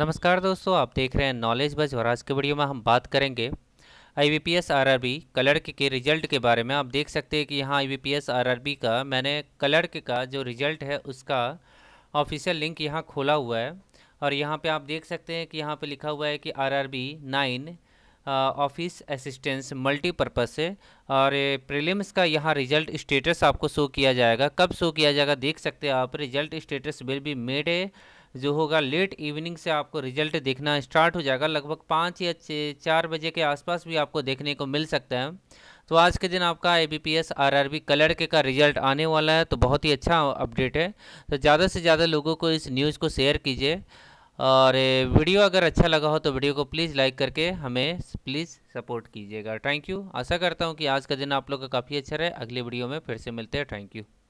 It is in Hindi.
नमस्कार दोस्तों आप देख रहे हैं नॉलेज बज और आज के वीडियो में हम बात करेंगे I B P S R R B clerk के रिजल्ट के बारे में आप देख सकते हैं कि यहाँ I B P S R R B का मैंने क्लर्क का जो रिजल्ट है उसका ऑफिशियल लिंक यहाँ खोला हुआ है और यहाँ पे आप देख सकते हैं कि यहाँ पे लिखा हुआ है कि R R B nine office assistance multipurpose से और प्रीलिम्स का यहाँ रिजल्ट स्टेटस आपको शो किया जाएगा कब शो किया जाएगा देख सकते हैं आप result status will be made a जो होगा लेट इवनिंग से आपको रिजल्ट देखना स्टार्ट हो जाएगा लगभग पाँच या चार बजे के आसपास भी आपको देखने को मिल सकता है तो आज के दिन आपका A B P S R R B clerk के का रिजल्ट आने वाला है तो बहुत ही अच्छा अपडेट है तो ज़्यादा से ज़्यादा लोगों को इस न्यूज़ को शेयर कीजिए और वीडियो अगर अच्छा लगा हो तो वीडियो को प्लीज़ लाइक करके हमें प्लीज़ सपोर्ट कीजिएगा थैंक यू आशा करता हूँ कि आज का दिन आप लोग का काफ़ी अच्छा रहे अगले वीडियो में फिर से मिलते हैं थैंक यू